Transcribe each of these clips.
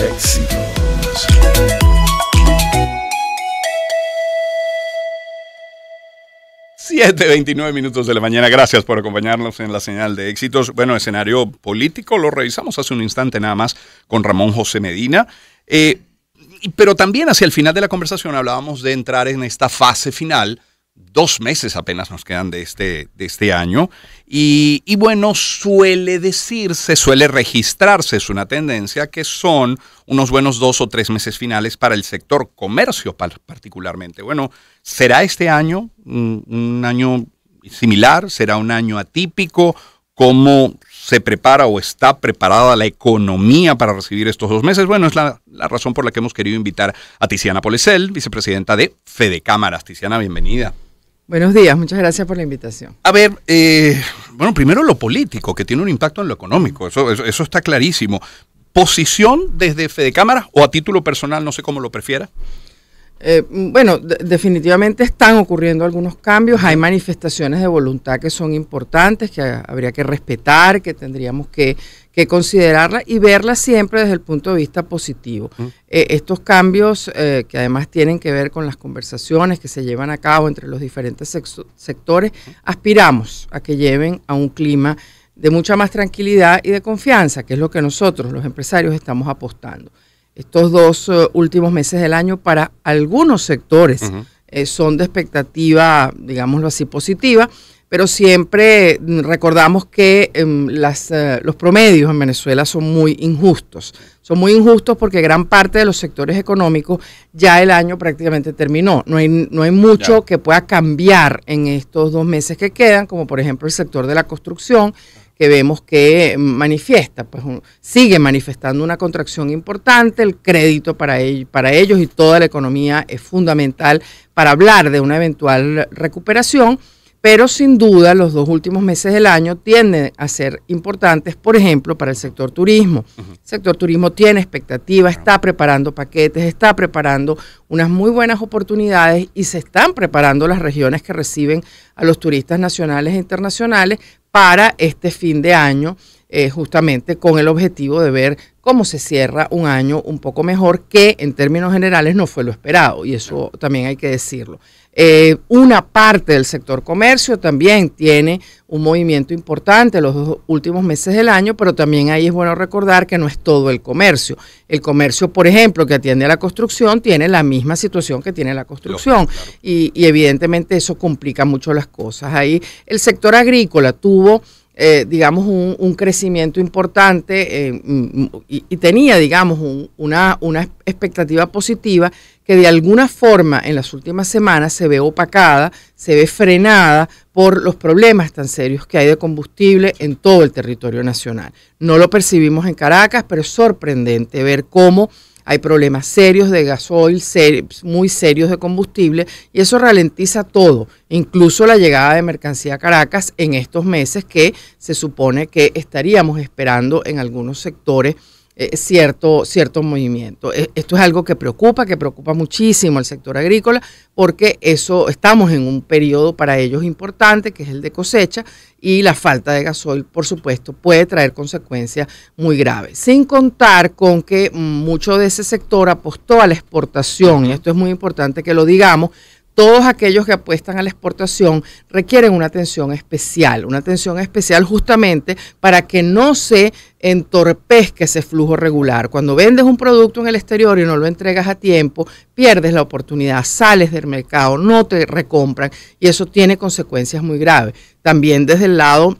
éxitos. Siete veintinueve minutos de la mañana. Gracias por acompañarnos en la señal de éxitos. Bueno, escenario político lo revisamos hace un instante nada más con Ramón José Medina. Eh, pero también hacia el final de la conversación hablábamos de entrar en esta fase final dos meses apenas nos quedan de este, de este año. Y, bueno, suele decirse, suele registrarse, es una tendencia, que son unos buenos dos o tres meses finales para el sector comercio particularmente. Bueno, ¿será este año un, año similar? ¿Será un año atípico? ¿Cómo se prepara o está preparada la economía para recibir estos dos meses? Bueno, es la, razón por la que hemos querido invitar a Tiziana Polecel, vicepresidenta de Fede Cámaras. Tiziana, bienvenida. Buenos días, muchas gracias por la invitación. A ver, eh, bueno, primero lo político, que tiene un impacto en lo económico, eso, está clarísimo. ¿Posición desde Fede Cámara o a título personal, no sé cómo lo prefiera? Eh, bueno, definitivamente están ocurriendo algunos cambios, hay manifestaciones de voluntad que son importantes, que habría que respetar, que tendríamos que, que considerarla y verla siempre desde el punto de vista positivo. Eh, estos cambios eh, que además tienen que ver con las conversaciones que se llevan a cabo entre los diferentes sectores, aspiramos a que lleven a un clima de mucha más tranquilidad y de confianza, que es lo que nosotros, los empresarios, estamos apostando. Estos dos eh, últimos meses del año para algunos sectores son de expectativa, digámoslo así, positiva pero siempre mm, recordamos que em, eh, los promedios en Venezuela son muy injustos. Son muy injustos porque gran parte de los sectores económicos ya el año prácticamente terminó. No hay, no hay mucho que pueda cambiar en estos dos meses que quedan, como por ejemplo el sector de la construcción, que vemos que manifiesta, pues sigue manifestando una contracción importante, el crédito para, para ellos y toda la economía es fundamental para hablar de una eventual recuperación pero sin duda los dos últimos meses del año tienden a ser importantes, por ejemplo, para el sector turismo. El sector turismo tiene expectativas, está preparando paquetes, está preparando unas muy buenas oportunidades y se están preparando las regiones que reciben a los turistas nacionales e internacionales para este fin de año, eh, justamente con el objetivo de ver cómo se cierra un año un poco mejor que en términos generales no fue lo esperado, y eso también hay que decirlo. Eh, una parte del sector comercio también tiene un movimiento importante los dos últimos meses del año, pero también ahí es bueno recordar que no es todo el comercio. El comercio, por ejemplo, que atiende a la construcción, tiene la misma situación que tiene la construcción y, evidentemente eso complica mucho las cosas. Ahí el sector agrícola tuvo... Eh, digamos, un, crecimiento importante eh, mm, mm, y, tenía, digamos, una, una expectativa positiva que de alguna forma en las últimas semanas se ve opacada, se ve frenada por los problemas tan serios que hay de combustible en todo el territorio nacional. No lo percibimos en Caracas, pero es sorprendente ver cómo hay problemas serios de gasoil, muy serios de combustible, y eso ralentiza todo, incluso la llegada de mercancía a Caracas en estos meses que se supone que estaríamos esperando en algunos sectores eh, cierto, cierto movimiento. E, esto es algo que preocupa, que preocupa muchísimo al sector agrícola, porque eso estamos en un periodo para ellos importante, que es el de cosecha, y la falta de gasoil, por supuesto, puede traer consecuencias muy graves. Sin contar con que mucho de ese sector apostó a la exportación, y esto es muy importante que lo digamos, todos aquellos que apuestan a la exportación requieren una atención especial, una atención especial justamente para que no se entorpezca ese flujo regular. Cuando vendes un producto en el exterior y no lo entregas a tiempo, pierdes la oportunidad, sales del mercado, no te recompran y eso tiene consecuencias muy graves. También desde el lado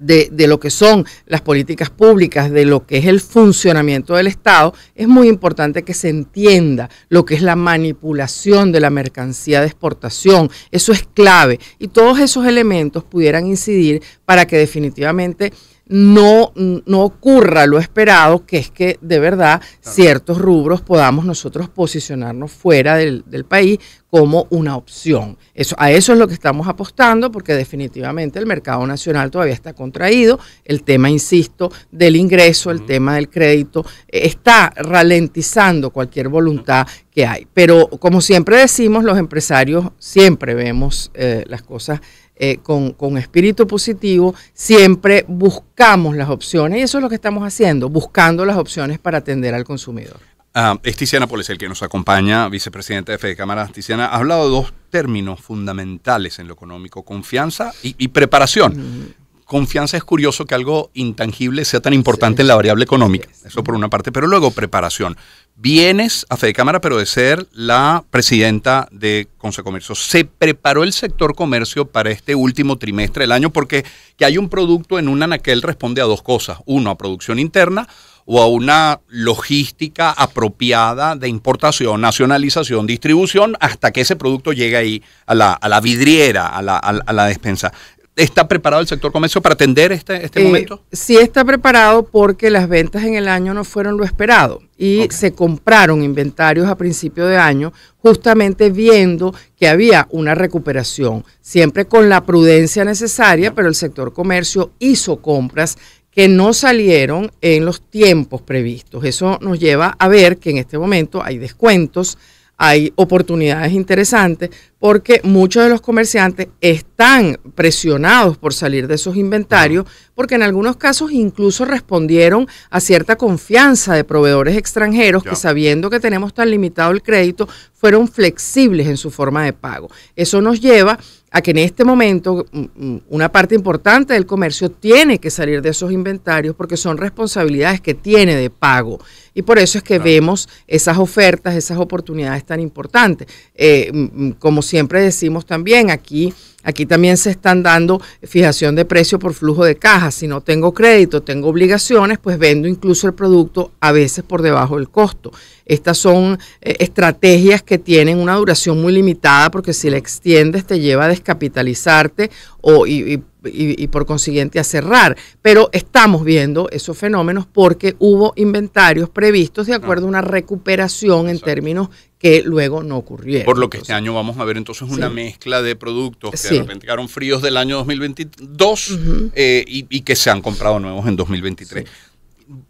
de, lo que son las políticas públicas, de lo que es el funcionamiento del Estado, es muy importante que se entienda lo que es la manipulación de la mercancía de exportación. Eso es clave. Y todos esos elementos pudieran incidir para que definitivamente no, no ocurra lo esperado, que es que de verdad ciertos rubros podamos nosotros posicionarnos fuera del, país como una opción. Eso, a eso es lo que estamos apostando, porque definitivamente el mercado nacional todavía está contraído. El tema, insisto, del ingreso, el tema del crédito, eh, está ralentizando cualquier voluntad que hay. Pero como siempre decimos, los empresarios siempre vemos eh, las cosas eh, con, con, espíritu positivo, siempre buscamos las opciones y eso es lo que estamos haciendo, buscando las opciones para atender al consumidor. Esticiana, ah, es Tiziana el que nos acompaña, vicepresidenta de de Cámara. Tiziana, ha hablado de dos términos fundamentales en lo económico, confianza y, preparación. Mm confianza es curioso que algo intangible sea tan importante en la variable económica. Eso por una parte. Pero luego, preparación. Vienes a de Cámara, pero de ser la presidenta de Consejo Comercio, ¿Se preparó el sector comercio para este último trimestre del año? Porque que hay un producto en un anaquel responde a dos cosas. Uno, a producción interna o a una logística apropiada de importación, nacionalización, distribución, hasta que ese producto llegue ahí a la, vidriera, a la, despensa. ¿Está preparado el sector comercio para atender este, este eh, momento? Sí está preparado porque las ventas en el año no fueron lo esperado y se compraron inventarios a principio de año justamente viendo que había una recuperación, siempre con la prudencia necesaria, pero el sector comercio hizo compras que no salieron en los tiempos previstos. Eso nos lleva a ver que en este momento hay descuentos, hay oportunidades interesantes porque muchos de los comerciantes están presionados por salir de esos inventarios porque en algunos casos incluso respondieron a cierta confianza de proveedores extranjeros que sabiendo que tenemos tan limitado el crédito fueron flexibles en su forma de pago. Eso nos lleva a que en este momento mm, mm, una parte importante del comercio tiene que salir de esos inventarios porque son responsabilidades que tiene de pago. Y por eso es que vemos esas ofertas, esas oportunidades tan importantes. Eh, mm, como siempre decimos también, aquí Aquí también se están dando fijación de precio por flujo de caja. Si no tengo crédito, tengo obligaciones, pues vendo incluso el producto a veces por debajo del costo. Estas son eh, estrategias que tienen una duración muy limitada porque si la extiendes te lleva a descapitalizarte o y y, por consiguiente a cerrar. Pero estamos viendo esos fenómenos porque hubo inventarios previstos de acuerdo a una ah. recuperación en términos que luego no ocurrieron. Por lo que este año vamos a ver entonces una mezcla de productos que de repente quedaron fríos del año 2022 eh, y, que se han comprado nuevos en 2023.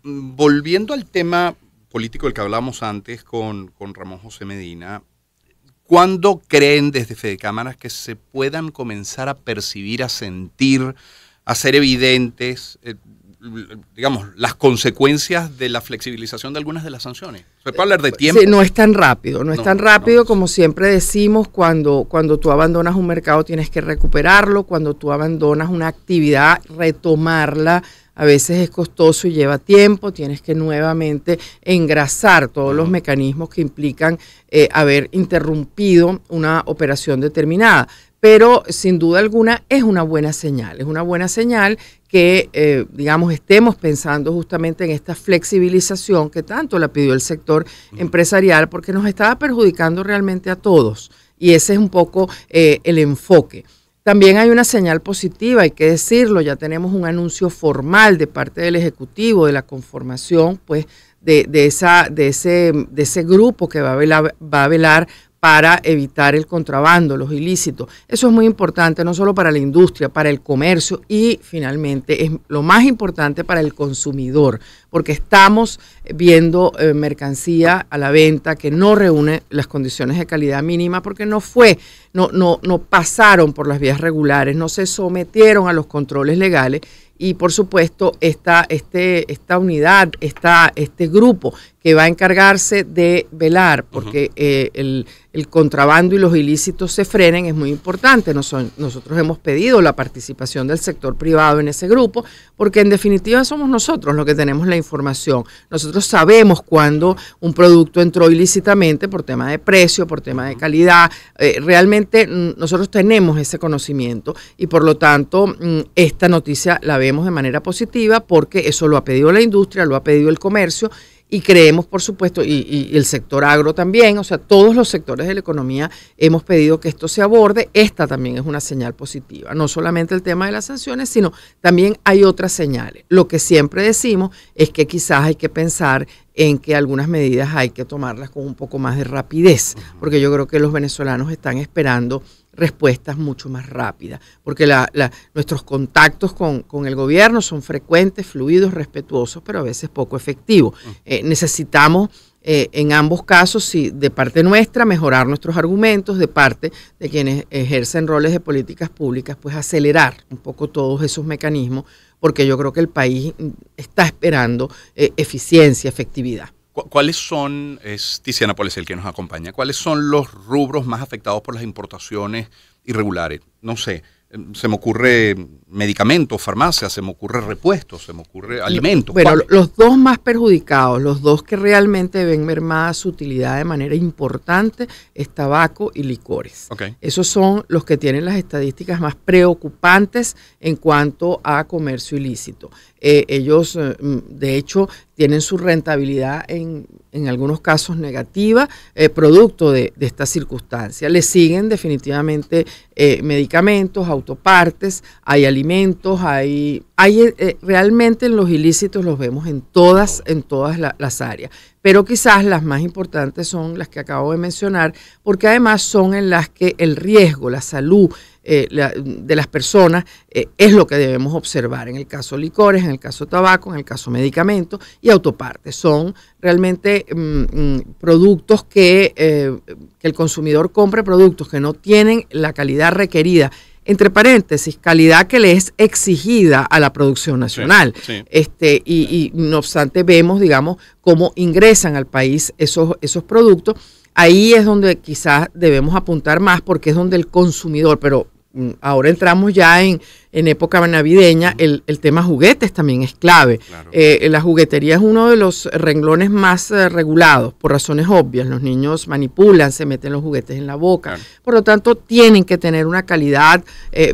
Mm, volviendo al tema político del que hablamos antes con, con Ramón José Medina, ¿Cuándo creen desde Fede Cámaras que se puedan comenzar a percibir, a sentir, a ser evidentes, eh, digamos, las consecuencias de la flexibilización de algunas de las sanciones? ¿Se puede hablar de eh, tiempo? no es tan rápido, no es tan rápido como siempre decimos, cuando, cuando tú abandonas un mercado tienes que recuperarlo, cuando tú abandonas una actividad, retomarla a veces es costoso y lleva tiempo, tienes que nuevamente engrasar todos los mecanismos que implican eh, haber interrumpido una operación determinada. Pero sin duda alguna es una buena señal, es una buena señal que, eh, digamos, estemos pensando justamente en esta flexibilización que tanto la pidió el sector empresarial porque nos estaba perjudicando realmente a todos. Y ese es un poco eh, el enfoque. También hay una señal positiva, hay que decirlo, ya tenemos un anuncio formal de parte del Ejecutivo de la conformación pues, de, esa, de, ese, de ese grupo que va a velar, va a velar para evitar el contrabando, los ilícitos. Eso es muy importante, no solo para la industria, para el comercio y finalmente es lo más importante para el consumidor, porque estamos viendo eh, mercancía a la venta que no reúne las condiciones de calidad mínima porque no fue, no, no, pasaron por las vías regulares, no se sometieron a los controles legales y por supuesto esta, este, esta unidad, esta, este grupo que va a encargarse de velar porque eh, el, contrabando y los ilícitos se frenen es muy importante. nosotros hemos pedido la participación del sector privado en ese grupo porque en definitiva somos nosotros los que tenemos la información. Nosotros sabemos cuando un producto entró ilícitamente por tema de precio, por tema de calidad. Eh, realmente mm, nosotros tenemos ese conocimiento y por lo tanto mm, esta noticia la vemos de manera positiva porque eso lo ha pedido la industria, lo ha pedido el comercio y creemos, por supuesto, y, el sector agro también, o sea, todos los sectores de la economía hemos pedido que esto se aborde. Esta también es una señal positiva, no solamente el tema de las sanciones, sino también hay otras señales. Lo que siempre decimos es que quizás hay que pensar en que algunas medidas hay que tomarlas con un poco más de rapidez, porque yo creo que los venezolanos están esperando respuestas mucho más rápidas, porque nuestros contactos con, el gobierno son frecuentes, fluidos, respetuosos, pero a veces poco efectivos. Ah. Eh, necesitamos eh, en ambos casos, si de parte nuestra, mejorar nuestros argumentos, de parte de quienes ejercen roles de políticas públicas, pues acelerar un poco todos esos mecanismos, porque yo creo que el país está esperando eh, eficiencia, efectividad. ¿Cuáles son, es Tiziana Polesel el que nos acompaña, cuáles son los rubros más afectados por las importaciones irregulares? No sé, em, se me ocurre medicamentos, farmacias, se me ocurre repuestos, se me ocurre alimentos. Bueno, los dos más perjudicados, los dos que realmente ven mermada su utilidad de manera importante, es tabaco y licores. Okay. Esos son los que tienen las estadísticas más preocupantes en cuanto a comercio ilícito. Eh, ellos, eh, mm, de hecho, tienen su rentabilidad en, en algunos casos negativa, eh, producto de, esta circunstancia. Le siguen definitivamente eh, medicamentos, autopartes, hay alimentos, hay, hay eh, realmente los ilícitos los vemos en todas, en todas las áreas. Pero quizás las más importantes son las que acabo de mencionar, porque además son en las que el riesgo, la salud, eh, de las personas eh, es lo que debemos observar en el caso licores, en el caso tabaco, en el caso medicamentos y autopartes. Son realmente mm, mm, productos eh, que, el consumidor compre, productos que no tienen la calidad requerida entre paréntesis, calidad que le es exigida a la producción nacional. Este, y, no obstante, vemos, digamos, cómo ingresan al país esos, esos productos. Ahí es donde quizás debemos apuntar más porque es donde el consumidor, pero ahora entramos ya en en época navideña, el, el tema juguetes también es clave. Eh, eh, la juguetería es uno de los renglones más eh, regulados, por razones obvias. Los niños manipulan, se meten los juguetes en la boca. Por lo tanto, tienen que tener una calidad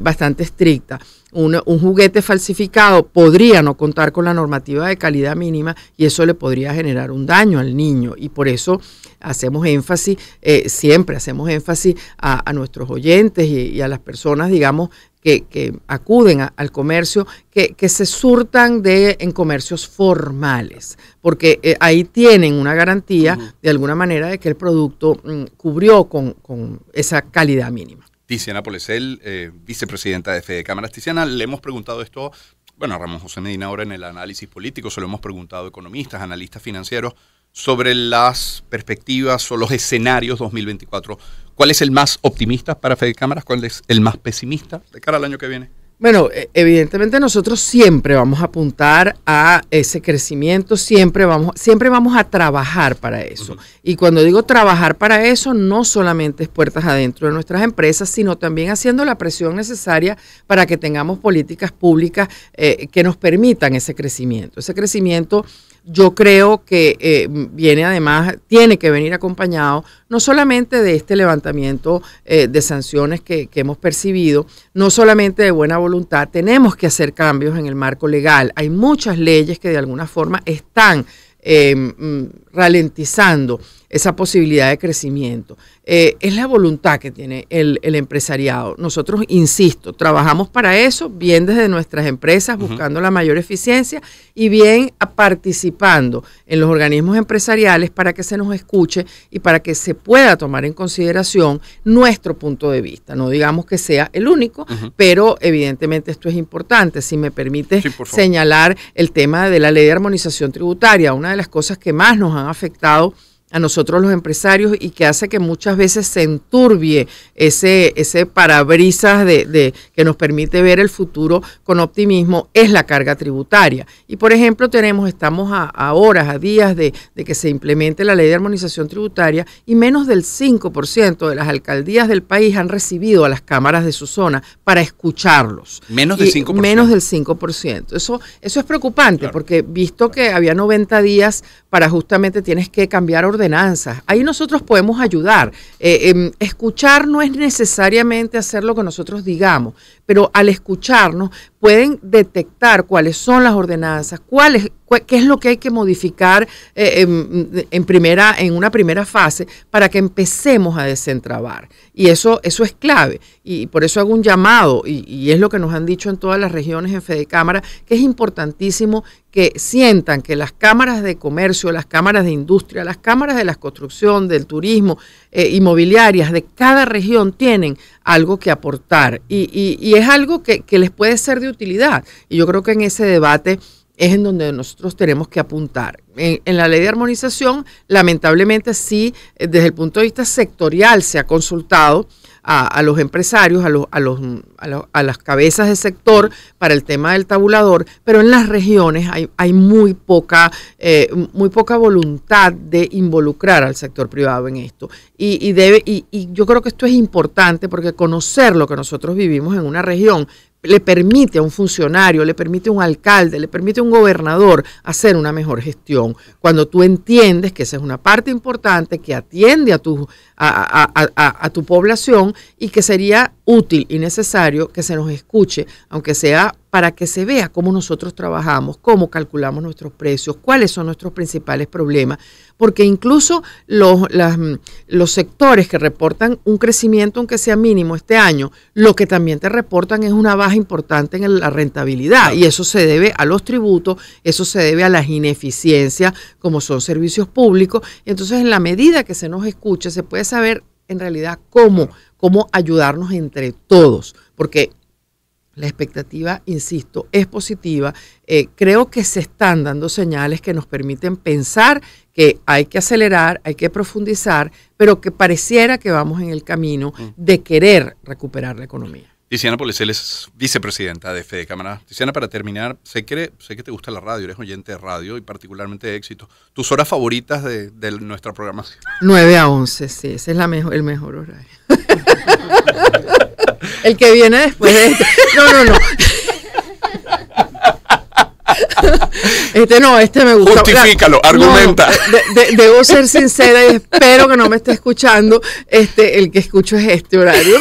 bastante estricta. Un, juguete falsificado podría no contar con la normativa de calidad mínima y eso le podría generar un daño al niño. Y por eso hacemos énfasis, siempre hacemos énfasis a, nuestros oyentes y, a las personas, digamos, que, acuden al comercio, que, se surtan de, en comercios formales, porque eh, ahí tienen una garantía de alguna manera de que el producto mm, cubrió con, esa calidad mínima. Tiziana Polesel, eh, vicepresidenta de Fede Cámaras. Tiziana, le hemos preguntado esto, bueno, a Ramón José Medina ahora en el análisis político, se lo hemos preguntado a economistas, analistas financieros sobre las perspectivas o los escenarios 2024. ¿Cuál es el más optimista para Fede Cámaras? ¿Cuál es el más pesimista de cara al año que viene? Bueno, e, evidentemente nosotros siempre vamos a apuntar a ese crecimiento, siempre vamos, siempre vamos a trabajar para eso. Y cuando digo trabajar para eso, no solamente es puertas adentro de nuestras empresas, sino también haciendo la presión necesaria para que tengamos políticas públicas eh, que nos permitan ese crecimiento. Ese crecimiento yo creo que eh, viene además, tiene que venir acompañado no solamente de este levantamiento eh, de sanciones que, hemos percibido, no solamente de buena voluntad, tenemos que hacer cambios en el marco legal. Hay muchas leyes que de alguna forma están eh, mm, ralentizando esa posibilidad de crecimiento. Eh, es la voluntad que tiene el, empresariado. Nosotros, insisto, trabajamos para eso, bien desde nuestras empresas, buscando la mayor eficiencia y bien participando en los organismos empresariales para que se nos escuche y para que se pueda tomar en consideración nuestro punto de vista. No digamos que sea el único, pero evidentemente esto es importante. Si me permite señalar el tema de la ley de armonización tributaria, una de las cosas que más nos han afectado a nosotros los empresarios y que hace que muchas veces se enturbie ese, ese parabrisas de, que nos permite ver el futuro con optimismo es la carga tributaria. Y por ejemplo, tenemos, estamos a, horas, a días de, que se implemente la ley de armonización tributaria y menos del 5% de las alcaldías del país han recibido a las cámaras de su zona para escucharlos. Menos del 5%. Menos del 5%. Eso, eso es preocupante porque visto que había 90 días para justamente tienes que cambiar orden ordenanzas. Ahí nosotros podemos ayudar. Eh, em, escuchar no es necesariamente hacer lo que nosotros digamos, pero al escucharnos pueden detectar cuáles son las ordenanzas, cuáles qué es lo que hay que modificar eh, em, en, primera, en una primera fase para que empecemos a desentrabar. Y eso, eso es clave. Y por eso hago un llamado, y, es lo que nos han dicho en todas las regiones en Fede Cámara, que es importantísimo que sientan que las cámaras de comercio, las cámaras de industria, las cámaras de la construcción, del turismo, eh, inmobiliarias de cada región tienen algo que aportar y, es algo que, les puede ser de utilidad. Y yo creo que en ese debate es en donde nosotros tenemos que apuntar. En, la ley de armonización, lamentablemente sí, eh, desde el punto de vista sectorial se ha consultado a, los empresarios, a, los, a, los, a, las cabezas de sector para el tema del tabulador, pero en las regiones hay, muy, poca, eh, muy poca voluntad de involucrar al sector privado en esto. Y, y debe, y, y yo creo que esto es importante porque conocer lo que nosotros vivimos en una región le permite a un funcionario, le permite a un alcalde, le permite a un gobernador hacer una mejor gestión. Cuando tú entiendes que esa es una parte importante que atiende a tu, a, a, tu población y que sería útil y necesario que se nos escuche, aunque sea para que se vea cómo nosotros trabajamos, cómo calculamos nuestros precios, cuáles son nuestros principales problemas, porque incluso los, mm, los sectores que reportan un crecimiento, aunque sea mínimo este año, lo que también te reportan es una baja importante en la rentabilidad y eso se debe a los tributos, eso se debe a las ineficiencias, como son servicios públicos. Entonces, en la medida que se nos escuche, se puede saber en realidad cómo cómo ayudarnos entre todos, porque la expectativa, insisto, es positiva. Eh, creo que se están dando señales que nos permiten pensar que hay que acelerar, hay que profundizar, pero que pareciera que vamos en el camino mm. de querer recuperar la economía. Tiziana Policel es vicepresidenta de Fede Cámara. Tiziana, para terminar, sé que, te gusta la radio, eres oyente de radio y particularmente de éxito. ¿Tus horas favoritas de, nuestra programación? 9 a 11, sí, ese es el mejor horario. El que viene después de este. No, no, no. Este no, este me gusta. Justifícalo, argumenta. debo ser sincera y espero que no me esté escuchando. Este, el que escucho es este horario,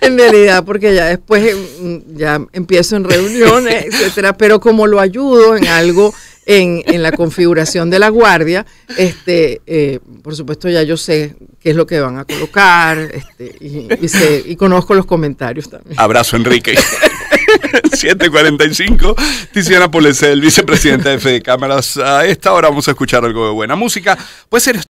en realidad, porque ya después mm, ya empiezo en reuniones, etcétera. Pero como lo ayudo en algo en, la configuración de la guardia. Este, eh, por supuesto, ya yo sé qué es lo que van a colocar este, y, conozco los comentarios también. Abrazo, Enrique. 745. Tiziana el vicepresidente de Fede Cámaras. A esta hora vamos a escuchar algo de buena música. Puede ser